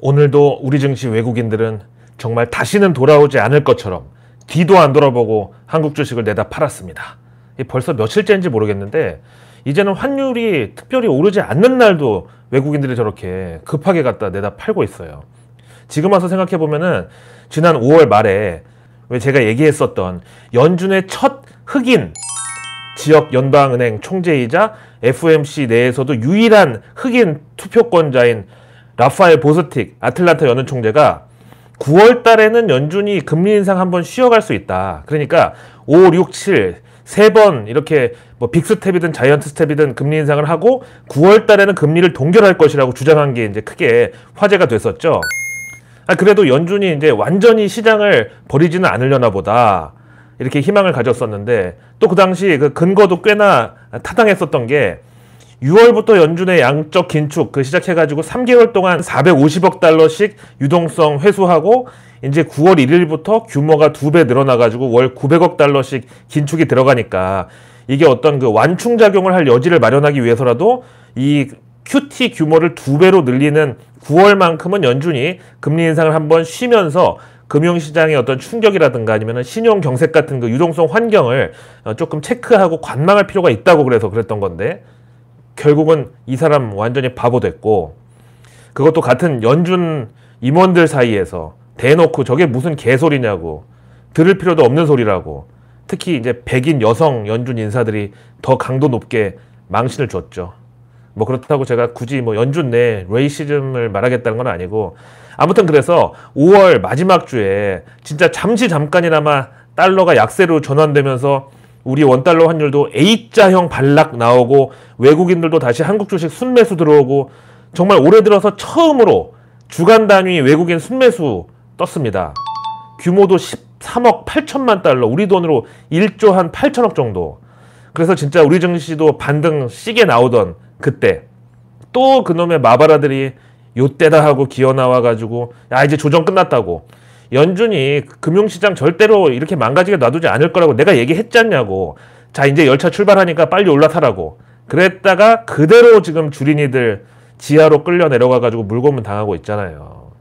오늘도 우리 증시 외국인들은 정말 다시는 돌아오지 않을 것처럼 뒤도 안 돌아보고 한국 주식을 내다 팔았습니다. 벌써 며칠째인지 모르겠는데 이제는 환율이 특별히 오르지 않는 날도 외국인들이 저렇게 급하게 갖다 내다 팔고 있어요. 지금 와서 생각해 보면은 지난 5월 말에 왜 제가 얘기했었던 연준의 첫 흑인 지역 연방은행 총재이자 FOMC 내에서도 유일한 흑인 투표권자인 라파엘 보스틱 아틀란타 연은 총재가 9월 달에는 연준이 금리 인상 한번 쉬어갈 수 있다. 그러니까 5, 6, 7 3번 이렇게 뭐 빅스텝이든 자이언트 스텝이든 금리 인상을 하고 9월 달에는 금리를 동결할 것이라고 주장한 게 이제 크게 화제가 됐었죠. 아 그래도 연준이 이제 완전히 시장을 버리지는 않으려나 보다. 이렇게 희망을 가졌었는데 또 그 당시 그 근거도 꽤나 타당했었던 게 6월부터 연준의 양적 긴축 그 시작해가지고 3개월 동안 450억 달러씩 유동성 회수하고 이제 9월 1일부터 규모가 두 배 늘어나가지고 월 900억 달러씩 긴축이 들어가니까 이게 어떤 그 완충 작용을 할 여지를 마련하기 위해서라도 이 QT 규모를 두 배로 늘리는 9월만큼은 연준이 금리 인상을 한번 쉬면서 금융시장의 어떤 충격이라든가 아니면 신용 경색 같은 그 유동성 환경을 어, 조금 체크하고 관망할 필요가 있다고 그래서 그랬던 건데 결국은 이 사람 완전히 바보 됐고 그것도 같은 연준 임원들 사이에서 대놓고 저게 무슨 개소리냐고 들을 필요도 없는 소리라고 특히 이제 백인 여성 연준 인사들이 더 강도 높게 망신을 줬죠. 뭐 그렇다고 제가 굳이 뭐 연준 내 레이시즘을 말하겠다는 건 아니고 아무튼 그래서 5월 마지막 주에 진짜 잠시 잠깐이나마 달러가 약세로 전환되면서 우리 원달러 환율도 A자형 반락 나오고 외국인들도 다시 한국 주식 순매수 들어오고 정말 올해 들어서 처음으로 주간 단위 외국인 순매수 떴습니다. 규모도 13억 8천만 달러, 우리 돈으로 1조 한 8천억 정도. 그래서 진짜 우리 증시도 반등 시게 나오던 그때 또 그놈의 마바라들이 요때다 하고 기어 나와가지고 아 이제 조정 끝났다고 연준이 금융시장 절대로 이렇게 망가지게 놔두지 않을 거라고 내가 얘기했지않냐고 자, 이제 열차 출발하니까 빨리 올라타라고. 그랬다가 그대로 지금 주린이들 지하로 끌려 내려가가지고 물건문 당하고 있잖아요.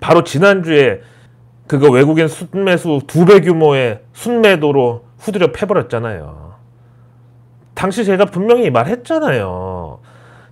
바로 지난주에 그거 외국인 순매수 두 배 규모의 순매도로 후드려 패버렸잖아요. 당시 제가 분명히 말했잖아요.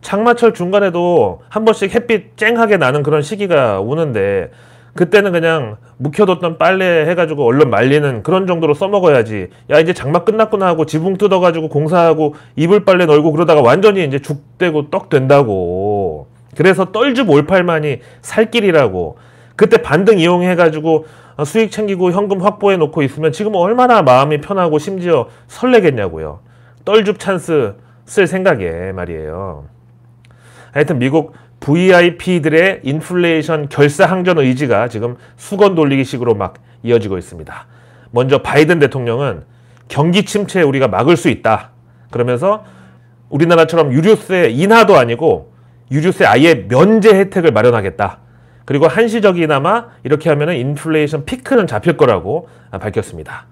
장마철 중간에도 한 번씩 햇빛 쨍하게 나는 그런 시기가 오는데 그때는 그냥 묵혀뒀던 빨래 해가지고 얼른 말리는 그런 정도로 써먹어야지 야 이제 장마 끝났구나 하고 지붕 뜯어가지고 공사하고 이불 빨래 널고 그러다가 완전히 이제 죽되고 떡 된다고 그래서 떨집 올팔만이 살 길이라고 그때 반등 이용해가지고 어, 수익 챙기고 현금 확보해 놓고 있으면 지금 얼마나 마음이 편하고 심지어 설레겠냐고요 떨줍 찬스 쓸 생각에 말이에요 하여튼 미국 VIP들의 인플레이션 결사 항전 의지가 지금 수건 돌리기식으로 막 이어지고 있습니다. 먼저 바이든 대통령은 경기 침체 우리가 막을 수 있다. 그러면서 우리나라처럼 유류세 인하도 아니고 유류세 아예 면제 혜택을 마련하겠다. 그리고 한시적이나마 이렇게 하면 인플레이션 피크는 잡힐 거라고 밝혔습니다.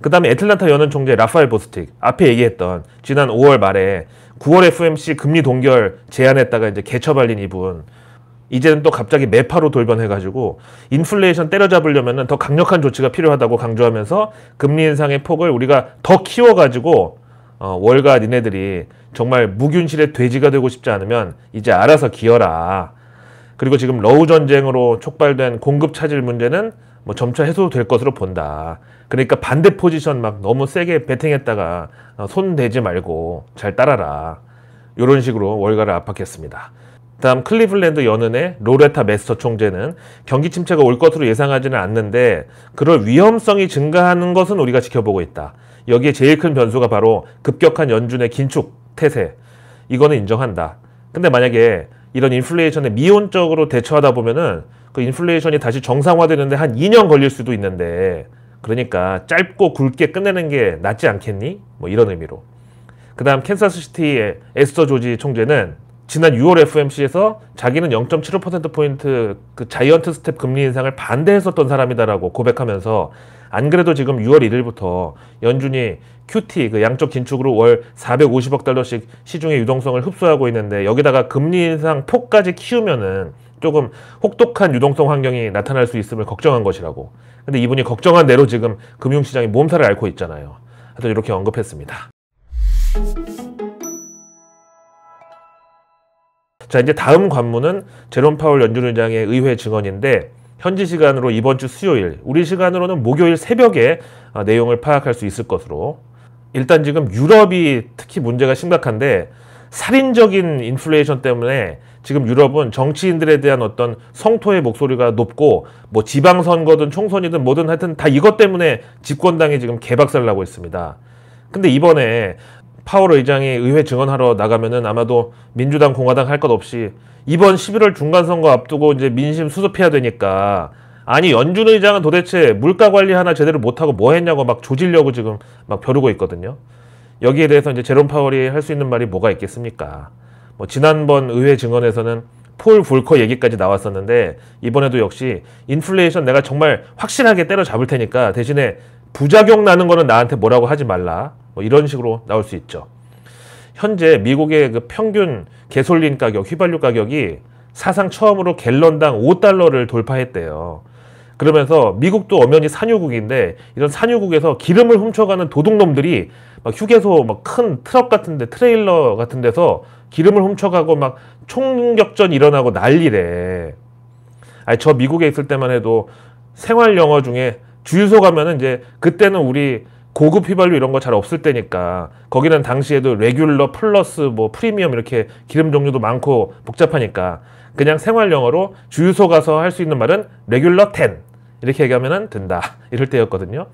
그 다음에 애틀란타 연은 총재 라파엘 보스틱 앞에 얘기했던 지난 5월 말에 9월 FMC 금리 동결 제안했다가 이제 개처발린 이분 이제는 또 갑자기 매파로 돌변해가지고 인플레이션 때려잡으려면 더 강력한 조치가 필요하다고 강조하면서 금리 인상의 폭을 우리가 더 키워가지고 어, 월가 니네들이 정말 무균실의 돼지가 되고 싶지 않으면 이제 알아서 기어라. 그리고 지금 러우 전쟁으로 촉발된 공급 차질 문제는 뭐 점차 해소될 것으로 본다. 그러니까 반대 포지션 막 너무 세게 배팅했다가손 어, 대지 말고 잘 따라라. 이런 식으로 월가를 압박했습니다. 다음 클리블랜드 연은의 로레타 메스터 총재는 경기 침체가 올 것으로 예상하지는 않는데 그럴 위험성이 증가하는 것은 우리가 지켜보고 있다. 여기에 제일 큰 변수가 바로 급격한 연준의 긴축, 태세. 이거는 인정한다. 근데 만약에 이런 인플레이션에 미온적으로 대처하다 보면은 그 인플레이션이 다시 정상화되는데 한 2년 걸릴 수도 있는데 그러니까 짧고 굵게 끝내는 게 낫지 않겠니? 뭐 이런 의미로. 그다음 캔사스시티의 에스터 조지 총재는 지난 6월 FMC에서 자기는 0.75% 포인트 그 자이언트 스텝 금리 인상을 반대했었던 사람이다라고 고백하면서 안 그래도 지금 6월 1일부터 연준이 QT 그 양적 긴축으로 월 450억 달러씩 시중의 유동성을 흡수하고 있는데 여기다가 금리 인상 폭까지 키우면은 조금 혹독한 유동성 환경이 나타날 수 있음을 걱정한 것이라고. 근데 이분이 걱정한 대로 지금 금융시장이 몸살을 앓고 있잖아요. 하여튼 이렇게 언급했습니다. 자 이제 다음 관문은 제롬 파월 연준의장의 의회 증언인데 현지 시간으로 이번 주 수요일 우리 시간으로는 목요일 새벽에 아, 내용을 파악할 수 있을 것으로 일단 지금 유럽이 특히 문제가 심각한데 살인적인 인플레이션 때문에 지금 유럽은 정치인들에 대한 어떤 성토의 목소리가 높고 뭐 지방선거든 총선이든 뭐든 하여튼 다 이것 때문에 집권당이 지금 개박살 나고 있습니다. 근데 이번에 파월 의장이 의회 증언하러 나가면은 아마도 민주당 공화당 할 것 없이 이번 11월 중간선거 앞두고 이제 민심 수습해야 되니까 아니 연준 의장은 도대체 물가 관리 하나 제대로 못하고 뭐 했냐고 막 조질려고 지금 막 벼르고 있거든요. 여기에 대해서 이제 제롬 파월이 할 수 있는 말이 뭐가 있겠습니까? 뭐 지난번 의회 증언에서는 폴 볼커 얘기까지 나왔었는데 이번에도 역시 인플레이션 내가 정말 확실하게 때려잡을 테니까 대신에 부작용 나는 거는 나한테 뭐라고 하지 말라 뭐 이런 식으로 나올 수 있죠. 현재 미국의 그 평균 개솔린 가격, 휘발유 가격이 사상 처음으로 갤런당 5달러를 돌파했대요. 그러면서 미국도 엄연히 산유국인데 이런 산유국에서 기름을 훔쳐가는 도둑놈들이 막 휴게소 막 큰 트럭 같은데 트레일러 같은 데서 기름을 훔쳐가고 막 총격전 일어나고 난리래. 아니 저 미국에 있을 때만 해도 생활 영어 중에 주유소 가면은 이제 그때는 우리 고급 휘발유 이런 거 잘 없을 때니까 거기는 당시에도 레귤러 플러스 뭐 프리미엄 이렇게 기름 종류도 많고 복잡하니까 그냥 생활 영어로 주유소 가서 할 수 있는 말은 레귤러 10 이렇게 얘기하면 된다 이럴 때였거든요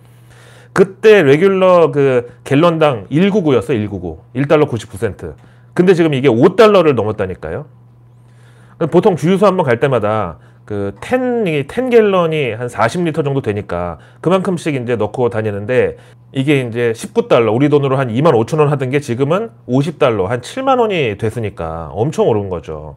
그때 레귤러 그 갤런당 199였어 199 1달러 99센트 근데 지금 이게 5달러를 넘었다니까요. 보통 주유소 한번 갈 때마다 그 10, 갤런이한 40리터 정도 되니까 그만큼씩 이제 넣고 다니는데 이게 이제 19달러 우리 돈으로 한 2만 5천 원 하던 게 지금은 50달러 한 7만 원이 됐으니까 엄청 오른 거죠.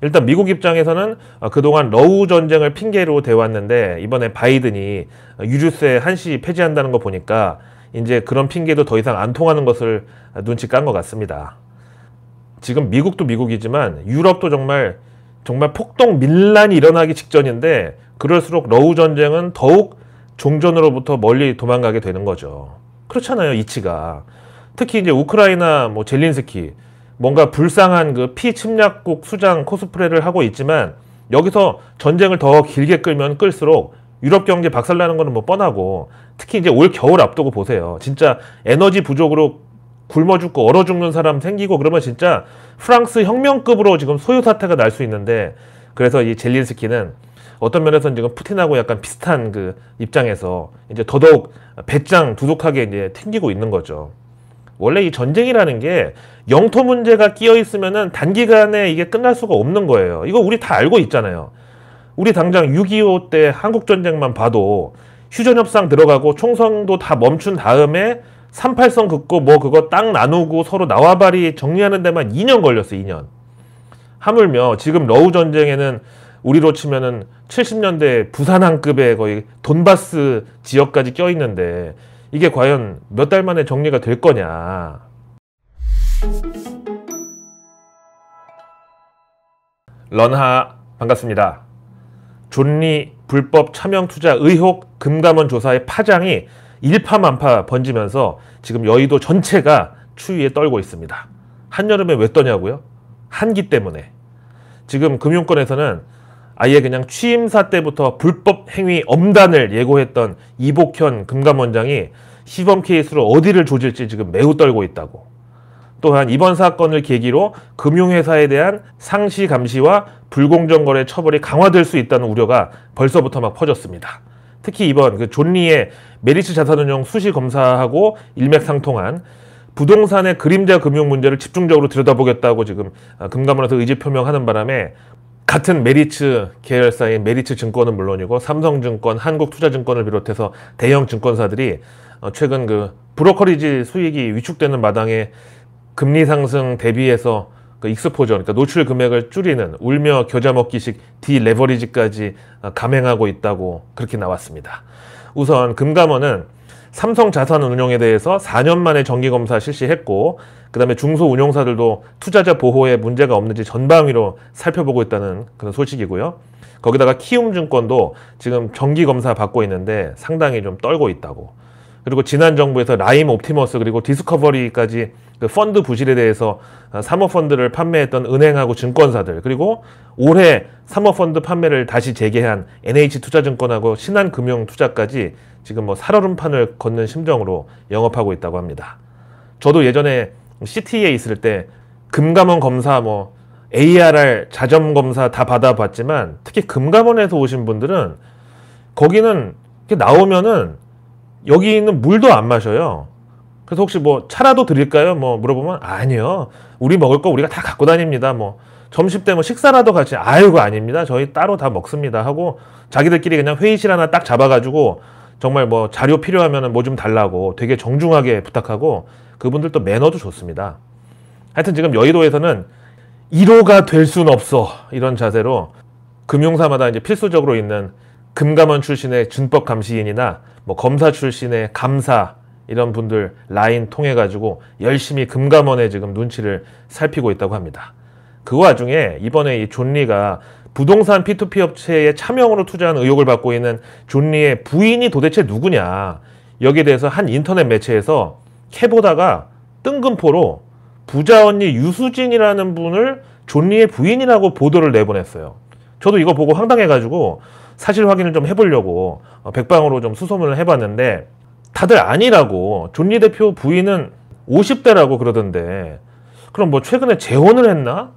일단 미국 입장에서는 어, 그동안 러우 전쟁을 핑계로 대왔는데 이번에 바이든이 유류세 한시 폐지한다는 거 보니까 이제 그런 핑계도 더 이상 안 통하는 것을 눈치 깐 것 같습니다. 지금 미국도 미국이지만 유럽도 정말 정말 폭동 밀란이 일어나기 직전인데 그럴수록 러우 전쟁은 더욱 종전으로부터 멀리 도망가게 되는 거죠. 그렇잖아요, 이치가. 특히 이제 우크라이나 뭐 젤린스키 뭔가 불쌍한 그 피침략국 수장 코스프레를 하고 있지만 여기서 전쟁을 더 길게 끌면 끌수록 유럽 경제 박살나는 거는 뭐 뻔하고 특히 이제 올 겨울 앞두고 보세요. 진짜 에너지 부족으로 굶어 죽고 얼어 죽는 사람 생기고 그러면 진짜 프랑스 혁명급으로 지금 소유 사태가 날 수 있는데 그래서 이 젤린스키는 어떤 면에서는 지금 푸틴하고 약간 비슷한 그 입장에서 이제 더더욱 배짱 두둑하게 이제 튕기고 있는 거죠. 원래 이 전쟁이라는 게 영토 문제가 끼어 있으면은 단기간에 이게 끝날 수가 없는 거예요. 이거 우리 다 알고 있잖아요. 우리 당장 6.25 때 한국 전쟁만 봐도 휴전협상 들어가고 총선도 다 멈춘 다음에 3 8선 긋고 뭐 그거 딱 나누고 서로 나와바리 정리하는 데만 2년 걸렸어 2년 하물며 지금 러우 전쟁에는 우리로 치면은 70년대 부산항급의 거의 돈바스 지역까지 껴있는데 이게 과연 몇 달 만에 정리가 될 거냐 런하 반갑습니다 존리 불법 차명 투자 의혹 금감원 조사의 파장이 일파만파 번지면서 지금 여의도 전체가 추위에 떨고 있습니다. 한여름에 왜 떠냐고요? 한기 때문에. 지금 금융권에서는 아예 그냥 취임사 때부터 불법 행위 엄단을 예고했던 이복현 금감원장이 시범 케이스로 어디를 조질지 지금 매우 떨고 있다고. 또한 이번 사건을 계기로 금융회사에 대한 상시 감시와 불공정 거래 처벌이 강화될 수 있다는 우려가 벌써부터 막 퍼졌습니다. 특히 이번그 존리의 메리츠 자산운용 수시 검사하고 일맥상통한 부동산의 그림자 금융 문제를 집중적으로 들여다보겠다고 지금 아, 금감원에서 의지 표명하는 바람에 같은 메리츠 계열사인 메리츠 증권은 물론이고 삼성증권, 한국투자증권을 비롯해서 대형 증권사들이 어, 최근 그 브로커리지 수익이 위축되는 마당에 금리 상승 대비해서 그 익스포저, 그러니까 노출 금액을 줄이는 울며 겨자 먹기식 디레버리지까지 어, 감행하고 있다고 그렇게 나왔습니다. 우선 금감원은 삼성 자산 운용에 대해서 4년 만에 정기 검사 실시했고 그 다음에 중소 운용사들도 투자자 보호에 문제가 없는지 전방위로 살펴보고 있다는 그런 소식이고요. 거기다가 키움증권도 지금 정기 검사 받고 있는데 상당히 좀 떨고 있다고 그리고 지난 정부에서 라임 옵티머스 그리고 디스커버리까지 그 펀드 부실에 대해서 어, 사모펀드를 판매했던 은행하고 증권사들 그리고 올해 사모펀드 판매를 다시 재개한 NH투자증권하고 신한금융투자까지 지금 뭐 살얼음판을 걷는 심정으로 영업하고 있다고 합니다. 저도 예전에 CT에 있을 때 금감원 검사 뭐 ARR 자점 검사 다 받아봤지만 특히 금감원에서 오신 분들은 거기는 나오면은 여기는 있 물도 안 마셔요. 그래서 혹시 뭐 차라도 드릴까요? 뭐 물어보면 아니요. 우리 먹을 거 우리가 다 갖고 다닙니다. 뭐 점심 때뭐 식사라도 같이 아이고 아닙니다. 저희 따로 다 먹습니다 하고 자기들끼리 그냥 회의실 하나 딱 잡아가지고 정말 뭐 자료 필요하면 뭐 좀 달라고 되게 정중하게 부탁하고 그분들도 매너도 좋습니다. 하여튼 지금 여의도에서는 1호가 될 순 없어 이런 자세로 금융사마다 이제 필수적으로 있는 금감원 출신의 준법 감시인이나 뭐 검사 출신의 감사 이런 분들 라인 통해 가지고 열심히 금감원에 지금 눈치를 살피고 있다고 합니다. 그 와중에 이번에 이 존리가 부동산 P2P 업체에 차명으로 투자한 의혹을 받고 있는 존리의 부인이 도대체 누구냐 여기에 대해서 한 인터넷 매체에서 캐보다가 뜬금포로 부자 언니 유수진이라는 분을 존리의 부인이라고 보도를 내보냈어요. 저도 이거 보고 황당해가지고 사실 확인을 좀 해보려고 어, 백방으로 좀 수소문을 해봤는데 다들 아니라고 존리 대표 부인은 50대라고 그러던데 그럼 뭐 최근에 재혼을 했나?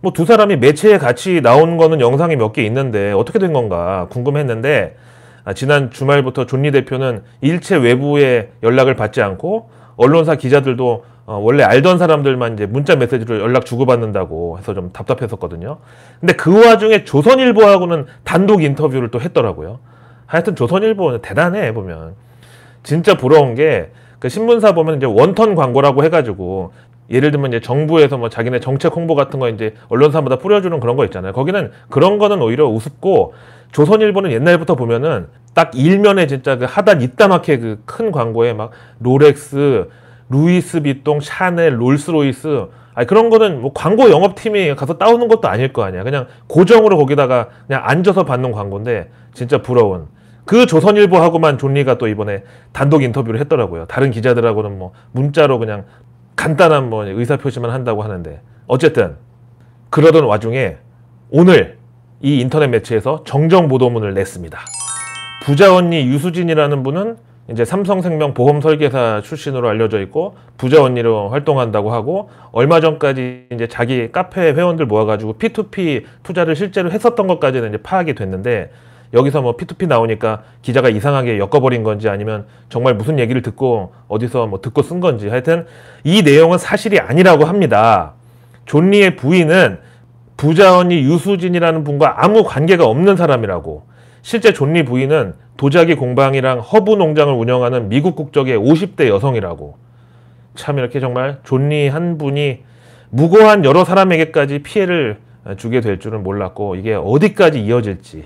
뭐 두 사람이 매체에 같이 나온 거는 영상이 몇 개 있는데 어떻게 된 건가 궁금했는데 아, 지난 주말부터 존리 대표는 일체 외부의 연락을 받지 않고 언론사 기자들도 어, 원래 알던 사람들만 이제 문자 메시지로 연락 주고받는다고 해서 좀 답답했었거든요. 근데 그 와중에 조선일보하고는 단독 인터뷰를 또 했더라고요. 하여튼 조선일보는 대단해 보면 진짜 부러운 게그 신문사 보면 이제 원턴 광고라고 해가지고 예를 들면 이제 정부에서 뭐 자기네 정책 홍보 같은 거 이제 언론사마다 뿌려주는 그런 거 있잖아요. 거기는 그런 거는 오히려 우습고 조선일보는 옛날부터 보면은 딱 일면에 진짜 그 하단 이따맣게 그큰 광고에 막 롤렉스 루이스 비통, 샤넬, 롤스로이스 아 그런 거는 뭐 광고 영업팀이 가서 따오는 것도 아닐 거 아니야. 그냥 고정으로 거기다가 그냥 앉아서 받는 광고인데 진짜 부러운. 그 조선일보하고만 존리가 또 이번에 단독 인터뷰를 했더라고요. 다른 기자들하고는 뭐 문자로 그냥 간단한 뭐 의사 표시만 한다고 하는데 어쨌든 그러던 와중에 오늘 이 인터넷 매체에서 정정 보도문을 냈습니다. 부자 언니 유수진이라는 분은 이제 삼성생명 보험 설계사 출신으로 알려져 있고 부자 언니로 활동한다고 하고 얼마 전까지 이제 자기 카페 회원들 모아가지고 P2P 투자를 실제로 했었던 것까지는 이제 파악이 됐는데 여기서 뭐 P2P 나오니까 기자가 이상하게 엮어버린 건지 아니면 정말 무슨 얘기를 듣고 어디서 뭐 듣고 쓴 건지 하여튼 이 내용은 사실이 아니라고 합니다. 존리의 부인은 부자 언니 유수진이라는 분과 아무 관계가 없는 사람이라고 실제 존리 부인은 도자기 공방이랑 허브 농장을 운영하는 미국 국적의 50대 여성이라고 참 이렇게 정말 존리 한 분이 무고한 여러 사람에게까지 피해를 주게 될 줄은 몰랐고 이게 어디까지 이어질지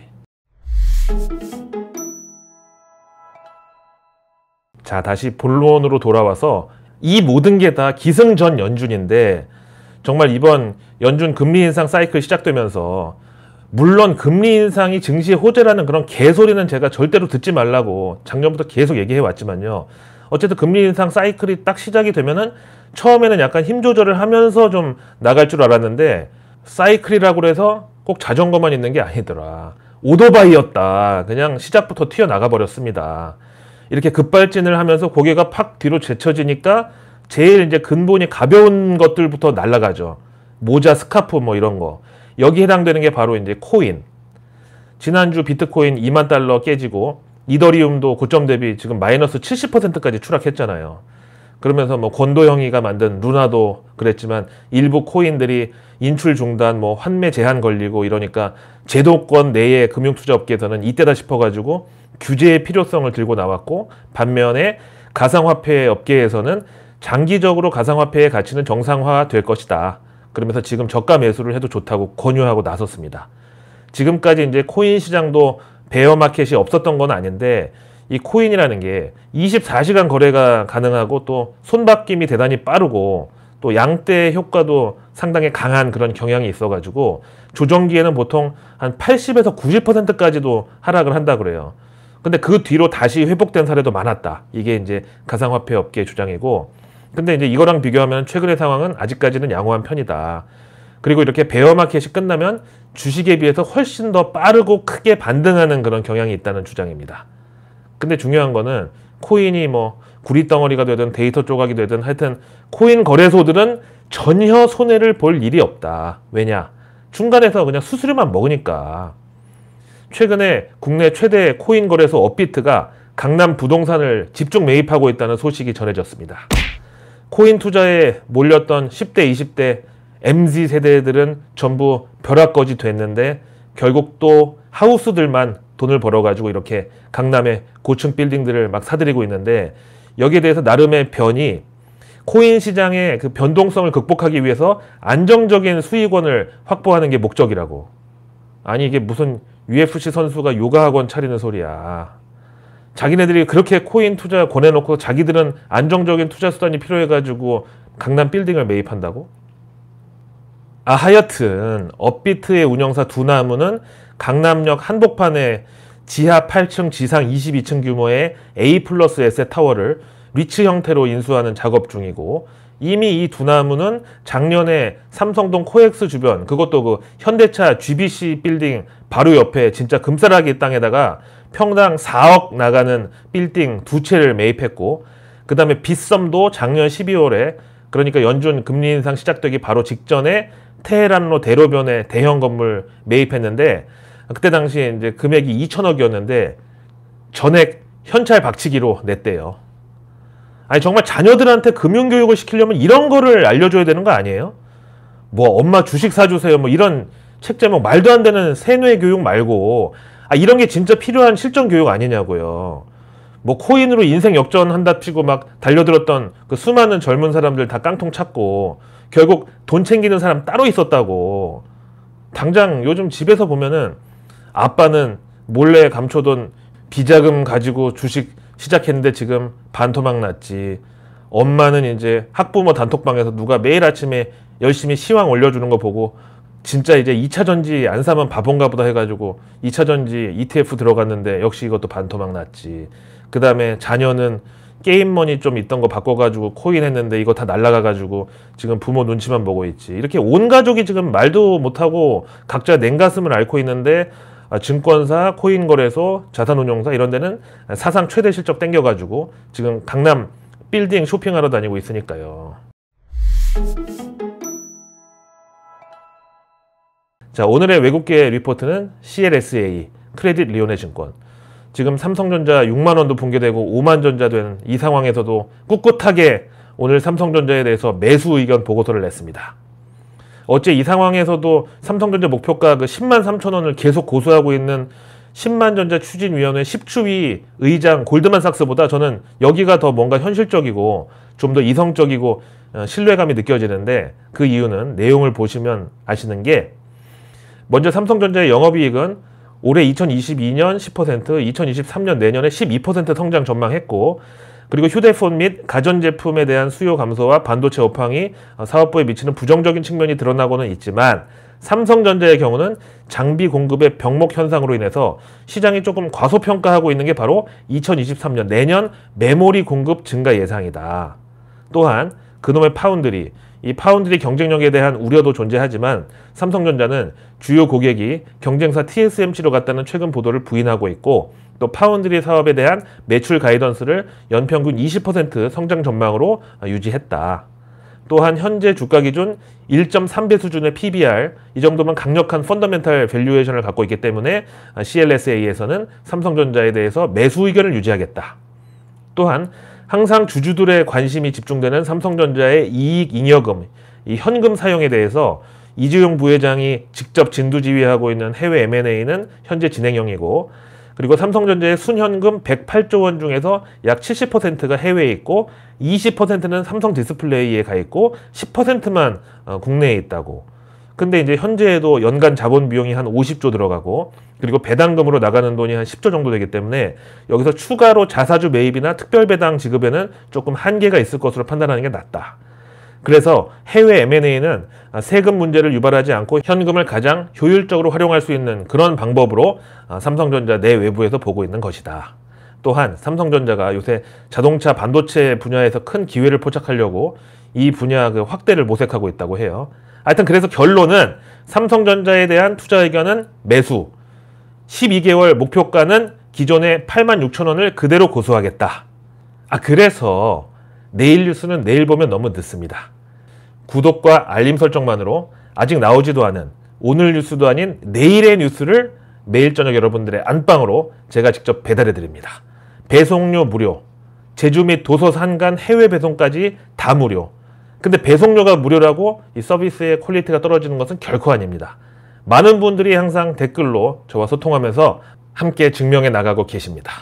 자 다시 본론으로 돌아와서 이 모든 게 다 기승전 연준인데 정말 이번 연준 금리 인상 사이클 시작되면서 물론 금리 인상이 증시의 호재라는 그런 개소리는 제가 절대로 듣지 말라고 작년부터 계속 얘기해 왔지만요. 어쨌든 금리 인상 사이클이 딱 시작이 되면은 처음에는 약간 힘 조절을 하면서 좀 나갈 줄 알았는데 사이클이라고 해서 꼭 자전거만 있는 게 아니더라. 오도바이였다 그냥 시작부터 튀어나가 버렸습니다. 이렇게 급발진을 하면서 고개가 팍 뒤로 제쳐지니까 제일 이제 근본이 가벼운 것들부터 날아가죠. 모자, 스카프 뭐 이런 거. 여기 해당되는 게 바로 이제 코인. 지난주 비트코인 2만 달러 깨지고 이더리움도 고점 대비 지금 마이너스 70%까지 추락했잖아요. 그러면서 뭐 권도 영이가 만든 루나도 그랬지만 일부 코인들이 인출 중단, 뭐 환매 제한 걸리고 이러니까 제도권 내에 금융투자업계에서는 이때다 싶어가지고 규제의 필요성을 들고 나왔고 반면에 가상화폐 업계에서는 장기적으로 가상화폐의 가치는 정상화될 것이다. 그러면서 지금 저가 매수를 해도 좋다고 권유하고 나섰습니다. 지금까지 이제 코인 시장도 베어 마켓이 없었던 건 아닌데 이 코인이라는 게 24시간 거래가 가능하고 또 손바뀜이 대단히 빠르고 또 양대 효과도 상당히 강한 그런 경향이 있어가지고 조정기에는 보통 한 80에서 90%까지도 하락을 한다 그래요. 근데 그 뒤로 다시 회복된 사례도 많았다. 이게 이제 가상화폐 업계의 주장이고 근데 이제 이거랑 비교하면 최근의 상황은 아직까지는 양호한 편이다. 그리고 이렇게 베어 마켓이 끝나면 주식에 비해서 훨씬 더 빠르고 크게 반등하는 그런 경향이 있다는 주장입니다. 근데 중요한 거는 코인이 뭐 구리덩어리가 되든 데이터 조각이 되든 하여튼 코인 거래소들은 전혀 손해를 볼 일이 없다. 왜냐? 중간에서 그냥 수수료만 먹으니까. 최근에 국내 최대 코인 거래소 업비트가 강남 부동산을 집중 매입하고 있다는 소식이 전해졌습니다. 코인 투자에 몰렸던 10대, 20대 MZ 세대들은 전부 벼락거지 됐는데 결국 또 하우스들만 돈을 벌어가지고 이렇게 강남의 고층 빌딩들을 막 사들이고 있는데 여기에 대해서 나름의 변이 코인 시장의 그 변동성을 극복하기 위해서 안정적인 수익원을 확보하는 게 목적이라고. 아니 이게 무슨 UFC 선수가 요가 학원 차리는 소리야. 자기네들이 그렇게 코인 투자 권해놓고 자기들은 안정적인 투자 수단이 필요해가지고 강남 빌딩을 매입한다고? 아 하여튼 업비트의 운영사 두나무는 강남역 한복판에 지하 8층 지상 22층 규모의 A 플러스 에의 타워를 리츠 형태로 인수하는 작업 중이고 이미 이 두나무는 작년에 삼성동 코엑스 주변 그것도 그 현대차 GBC 빌딩 바로 옆에 진짜 금싸라기 땅에다가 평당 4억 나가는 빌딩 두 채를 매입했고 그 다음에 빗썸도 작년 12월에 그러니까 연준 금리 인상 시작되기 바로 직전에 테헤란로 대로변에 대형 건물 매입했는데 그때 당시에 이제 금액이 2천억이었는데 전액 현찰 박치기로 냈대요. 아니 정말 자녀들한테 금융 교육을 시키려면 이런 거를 알려줘야 되는 거 아니에요? 뭐 엄마 주식 사주세요 뭐 이런 책 제목 뭐 말도 안 되는 세뇌 교육 말고 아, 이런 게 진짜 필요한 실전 교육 아니냐고요. 뭐 코인으로 인생 역전한다 치고 막 달려들었던 그 수많은 젊은 사람들 다 깡통 찾고 결국 돈 챙기는 사람 따로 있었다고. 당장 요즘 집에서 보면은 아빠는 몰래 감춰둔 비자금 가지고 주식 시작했는데 지금 반토막 났지. 엄마는 이제 학부모 단톡방에서 누가 매일 아침에 열심히 시황 올려주는 거 보고 진짜 이제 2차 전지 안 사면 바본가 보다 해가지고 2차 전지 ETF 들어갔는데 역시 이것도 반토막 났지. 그 다음에 자녀는 게임머니 좀 있던 거 바꿔가지고 코인 했는데 이거 다 날라가가지고 지금 부모 눈치만 보고 있지. 이렇게 온 가족이 지금 말도 못하고 각자 냉가슴을 앓고 있는데 아, 증권사, 코인 거래소, 자산운용사 이런 데는 사상 최대 실적 땡겨가지고 지금 강남 빌딩 쇼핑하러 다니고 있으니까요. 자 오늘의 외국계 리포트는 CLSA 크레딧 리오네 증권 지금 삼성전자 6만원도 붕괴되고 5만전자 된 이 상황에서도 꿋꿋하게 오늘 삼성전자에 대해서 매수 의견 보고서를 냈습니다. 어째 이 상황에서도 삼성전자 목표가 그 10만 3천원을 계속 고수하고 있는 10만전자 추진위원회 10추위 의장 골드만삭스보다 저는 여기가 더 뭔가 현실적이고 좀 더 이성적이고 어, 신뢰감이 느껴지는데 그 이유는 내용을 보시면 아시는 게 먼저 삼성전자의 영업이익은 올해 2022년 10%, 2023년 내년에 12% 성장 전망했고 그리고 휴대폰 및 가전제품에 대한 수요 감소와 반도체 업황이 어, 사업부에 미치는 부정적인 측면이 드러나고는 있지만 삼성전자의 경우는 장비 공급의 병목 현상으로 인해서 시장이 조금 과소평가하고 있는 게 바로 2023년 내년 메모리 공급 증가 예상이다. 또한 그놈의 파운드리 이 파운드리 경쟁력에 대한 우려도 존재하지만 삼성전자는 주요 고객이 경쟁사 TSMC로 갔다는 최근 보도를 부인하고 있고 또 파운드리 사업에 대한 매출 가이던스를 연평균 20% 성장 전망으로 유지했다. 또한 현재 주가 기준 1.3배 수준의 PBR 이 정도면 강력한 펀더멘탈 밸류에이션을 갖고 있기 때문에 CLSA에서는 삼성전자에 대해서 매수 의견을 유지하겠다. 또한 항상 주주들의 관심이 집중되는 삼성전자의 이익 잉여금, 이 현금 사용에 대해서 이재용 부회장이 직접 진두지휘하고 있는 해외 M&A는 현재 진행형이고 그리고 삼성전자의 순현금 108조 원 중에서 약 70%가 해외에 있고 20%는 삼성 디스플레이에 가 있고 10%만 어, 국내에 있다고 근데 이제 현재에도 연간 자본 비용이 한 50조 들어가고 그리고 배당금으로 나가는 돈이 한 10조 정도 되기 때문에 여기서 추가로 자사주 매입이나 특별 배당 지급에는 조금 한계가 있을 것으로 판단하는 게 낫다. 그래서 해외 M&A는 세금 문제를 유발하지 않고 현금을 가장 효율적으로 활용할 수 있는 그런 방법으로 삼성전자 내외부에서 보고 있는 것이다. 또한 삼성전자가 요새 자동차 반도체 분야에서 큰 기회를 포착하려고 이 분야 그 확대를 모색하고 있다고 해요. 하여튼 그래서 결론은 삼성전자에 대한 투자 의견은 매수, 12개월 목표가는 기존의 8 6 0 0 0 원을 그대로 고수하겠다. 아 그래서 내일 뉴스는 내일 보면 너무 늦습니다. 구독과 알림 설정만으로 아직 나오지도 않은 오늘 뉴스도 아닌 내일의 뉴스를 매일 저녁 여러분들의 안방으로 제가 직접 배달해 드립니다. 배송료 무료, 제주 및 도서 산간 해외 배송까지 다 무료. 근데 배송료가 무료라고 이 서비스의 퀄리티가 떨어지는 것은 결코 아닙니다. 많은 분들이 항상 댓글로 저와 소통하면서 함께 증명해 나가고 계십니다.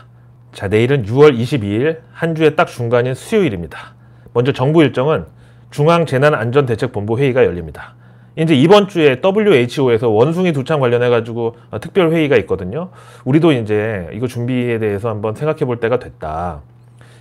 자, 내일은 6월 22일 한주에딱 중간인 수요일입니다. 먼저 정부 일정은 중앙재난안전대책본부 회의가 열립니다. 이제 이번 주에 WHO에서 원숭이 두창 관련해가지고 어, 특별 회의가 있거든요. 우리도 이제 이거 준비에 대해서 한번 생각해 볼 때가 됐다.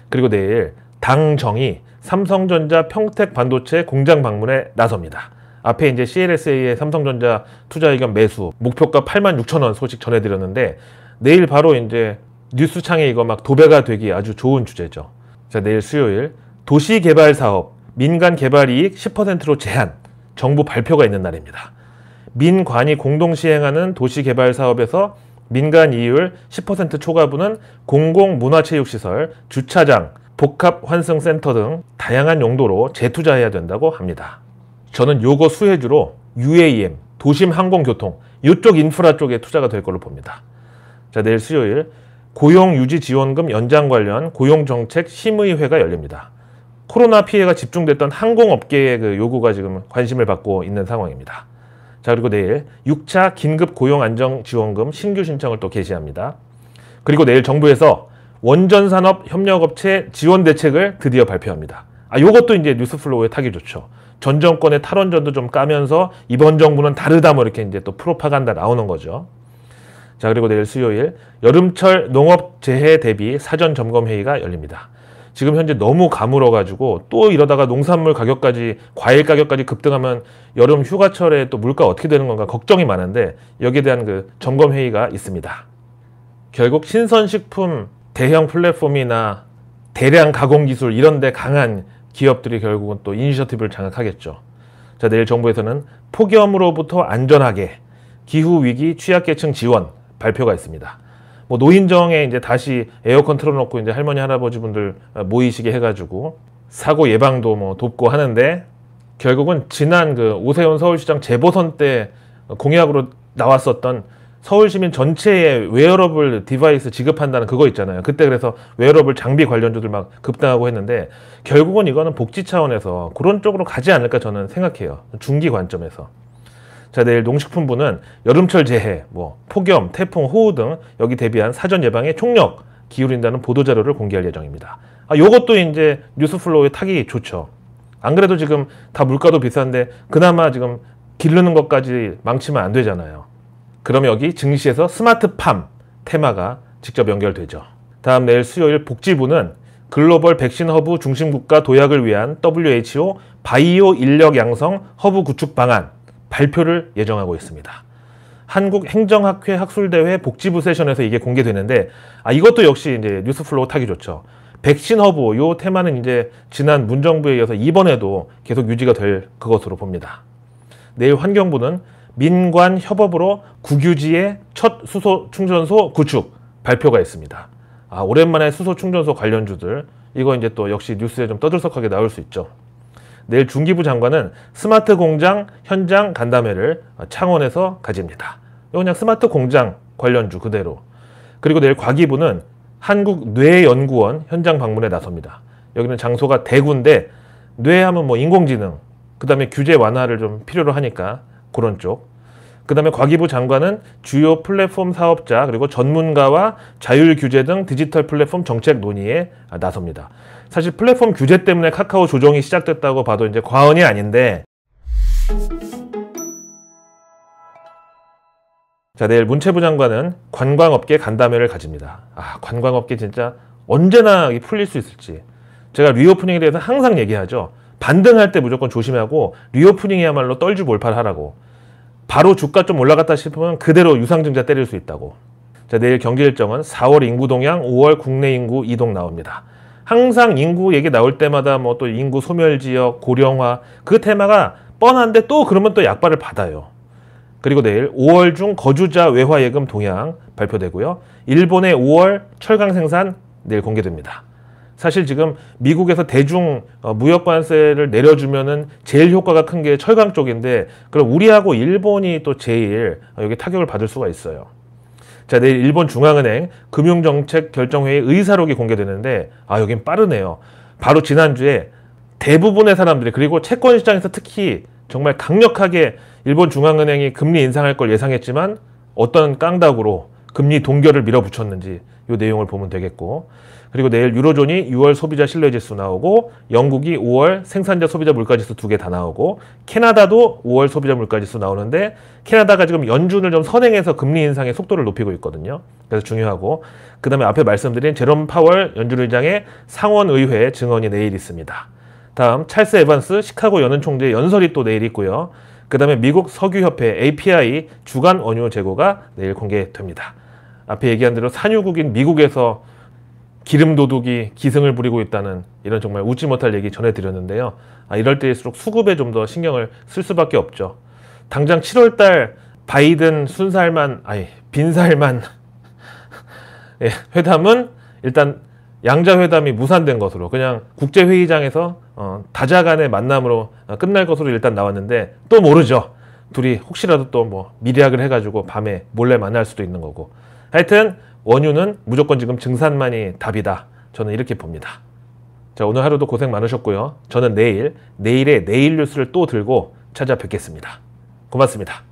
그리고 내일 당정이 삼성전자 평택 반도체 공장 방문에 나섭니다. 앞에 이제 CLSA의 삼성전자 투자 의견 매수 목표가 8만 6천 원 소식 전해드렸는데 내일 바로 이제 뉴스창에 이거 막 도배가 되기 아주 좋은 주제죠. 자 내일 수요일 도시개발 사업 민간 개발 이익 10%로 제한 정부 발표가 있는 날입니다. 민관이 공동 시행하는 도시개발 사업에서 민간 이율 10% 초과분은 공공문화체육시설, 주차장, 복합환승센터 등 다양한 용도로 재투자해야 된다고 합니다. 저는 요거 수혜주로 UAM, 도심 항공교통, 이쪽 인프라 쪽에 투자가 될 걸로 봅니다. 자, 내일 수요일 고용유지지원금 연장 관련 고용정책 심의회가 열립니다. 코로나 피해가 집중됐던 항공업계의 그 요구가 지금 관심을 받고 있는 상황입니다. 자 그리고 내일 6차 긴급 고용 안정 지원금 신규 신청을 또 게시합니다. 그리고 내일 정부에서 원전산업 협력업체 지원 대책을 드디어 발표합니다. 아, 요것도 이제 뉴스플로우에 타기 좋죠. 전 정권의 탈원전도 좀 까면서 이번 정부는 다르다 뭐 이렇게 이제 또 프로파간다 나오는 거죠. 자, 그리고 내일 수요일 여름철 농업 재해 대비 사전 점검 회의가 열립니다. 지금 현재 너무 가물어 가지고 또 이러다가 농산물 가격까지 과일 가격까지 급등하면 여름 휴가철에 또 물가 어떻게 되는 건가 걱정이 많은데 여기에 대한 그 점검 회의가 있습니다. 결국 신선식품 대형 플랫폼이나 대량 가공 기술 이런 데 강한 기업들이 결국은 또 이니셔티브를 장악하겠죠. 자, 내일 정부에서는 폭염으로부터 안전하게 기후 위기 취약계층 지원 발표가 있습니다. 뭐 노인정에 이제 다시 에어컨 틀어놓고 이제 할머니 할아버지분들 어, 모이시게 해가지고 사고 예방도 뭐 돕고 하는데 결국은 지난 그 오세훈 서울시장 재보선 때 공약으로 나왔었던 서울시민 전체에 웨어러블 디바이스 지급한다는 그거 있잖아요. 그때 그래서 웨어러블 장비 관련주들 막 급등하고 했는데 결국은 이거는 복지 차원에서 그런 쪽으로 가지 않을까 저는 생각해요. 중기 관점에서. 자 내일 농식품부는 여름철 재해, 뭐 폭염, 태풍, 호우 등 여기 대비한 사전 예방에 총력 기울인다는 보도 자료를 공개할 예정입니다. 아 요것도 이제 뉴스플로우의 타기 좋죠. 안 그래도 지금 다 물가도 비싼데 그나마 지금 기르는 것까지 망치면 안 되잖아요. 그럼 여기 증시에서 스마트팜 테마가 직접 연결되죠. 다음 내일 수요일 복지부는 글로벌 백신 허브 중심 국가 도약을 위한 WHO 바이오 인력 양성 허브 구축 방안 발표를 예정하고 있습니다. 한국행정학회 학술대회 복지부 세션에서 이게 공개되는데 아 이것도 역시 이제 뉴스플로우 타기 좋죠. 백신 허브 요 테마는 이제 지난 문정부에 이어서 이번에도 계속 유지가 될 그것으로 봅니다. 내일 환경부는 민관 협업으로 국유지의 첫 수소 충전소 구축 발표가 있습니다. 아, 오랜만에 수소 충전소 관련주들 이거 이제 또 역시 뉴스에 좀 떠들썩하게 나올 수 있죠. 내일 중기부 장관은 스마트 공장 현장 간담회를 창원에서 가집니다. 그냥 스마트 공장 관련주 그대로. 그리고 내일 과기부는 한국뇌연구원 현장 방문에 나섭니다. 여기는 장소가 대구인데 뇌하면 뭐 인공지능, 그 다음에 규제 완화를 좀 필요로 하니까 그런 쪽. 그 다음에 과기부 장관은 주요 플랫폼 사업자 그리고 전문가와 자율 규제 등 디지털 플랫폼 정책 논의에 나섭니다. 사실 플랫폼 규제 때문에 카카오 조정이 시작됐다고 봐도 이제 과언이 아닌데 자 내일 문체부 장관은 관광업계 간담회를 가집니다. 아 관광업계 진짜 언제나 풀릴 수 있을지 제가 리오프닝에 대해서 항상 얘기하죠. 반등할 때 무조건 조심하고 리오프닝이야말로 떨주 몰팔하라고 바로 주가 좀 올라갔다 싶으면 그대로 유상증자 때릴 수 있다고 자 내일 경기 일정은 4월 인구 동향 5월 국내 인구 이동 나옵니다 항상 인구 얘기 나올 때마다 뭐 또 인구 소멸 지역 고령화 그 테마가 뻔한데 또 그러면 또 약발을 받아요 그리고 내일 5월 중 거주자 외화 예금 동향 발표되고요 일본의 5월 철강 생산 내일 공개됩니다 사실 지금 미국에서 대중 어, 무역 관세를 내려주면은 제일 효과가 큰 게 철강 쪽인데 그럼 우리하고 일본이 또 제일 어, 여기 타격을 받을 수가 있어요. 자, 내일 일본 중앙은행 금융정책 결정회의 의사록이 공개되는데 아, 여긴 빠르네요. 바로 지난주에 대부분의 사람들이 그리고 채권 시장에서 특히 정말 강력하게 일본 중앙은행이 금리 인상할 걸 예상했지만 어떤 깡다구로 금리 동결을 밀어붙였는지 이 내용을 보면 되겠고 그리고 내일 유로존이 6월 소비자 신뢰지수 나오고 영국이 5월 생산자 소비자 물가지수 두 개 다 나오고 캐나다도 5월 소비자 물가지수 나오는데 캐나다가 지금 연준을 좀 선행해서 금리 인상의 속도를 높이고 있거든요. 그래서 중요하고 그 다음에 앞에 말씀드린 제롬 파월 연준 의장의 상원의회 증언이 내일 있습니다. 다음 찰스 에반스 시카고 연은 총재 의 연설이 또 내일 있고요. 그 다음에 미국 석유협회 API 주간 원유 재고가 내일 공개됩니다. 앞에 얘기한 대로 산유국인 미국에서 기름 도둑이 기승을 부리고 있다는 이런 정말 웃지 못할 얘기 전해드렸는데요. 아, 이럴 때일수록 수급에 좀 더 신경을 쓸 수밖에 없죠. 당장 7월달 바이든 순살만 아니 빈살만 예, 회담은 일단 양자 회담이 무산된 것으로 그냥 국제 회의장에서 어, 다자간의 만남으로 어, 끝날 것으로 일단 나왔는데 또 모르죠. 둘이 혹시라도 또 뭐 미리학을 해가지고 밤에 몰래 만날 수도 있는 거고. 하여튼 원유는 무조건 지금 증산만이 답이다. 저는 이렇게 봅니다. 자 오늘 하루도 고생 많으셨고요. 저는 내일, 내일의 내일 뉴스를 또 들고 찾아뵙겠습니다. 고맙습니다.